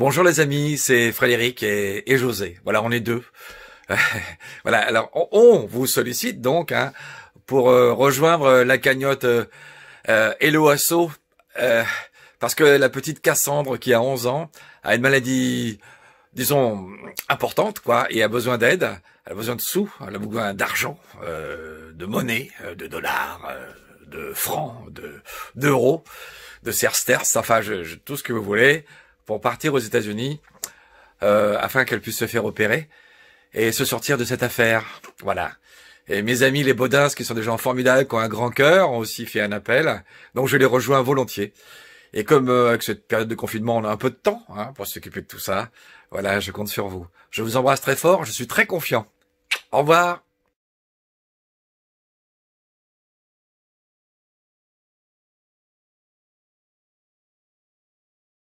Bonjour les amis, c'est Frédéric et, José. Voilà, on est deux. voilà, alors on, vous sollicite donc hein, pour euh, rejoindre euh, la cagnotte euh, euh Hello Asso, parce que la petite Cassandre qui a 11 ans a une maladie, disons, importante, quoi, et a besoin d'aide, elle a besoin de sous, elle a besoin d'argent, de monnaie, de dollars, de francs, de d'euros, de cersters, enfin, je, tout ce que vous voulez pour partir aux États-Unis euh, afin qu'elle puisse se faire opérer et se sortir de cette affaire. Voilà. Et mes amis les Baudins, qui sont des gens formidables, qui ont un grand cœur, ont aussi fait un appel. Donc je les rejoins volontiers. Et comme euh, avec cette période de confinement, on a un peu de temps hein, pour s'occuper de tout ça, voilà, je compte sur vous. Je vous embrasse très fort, je suis très confiant. Au revoir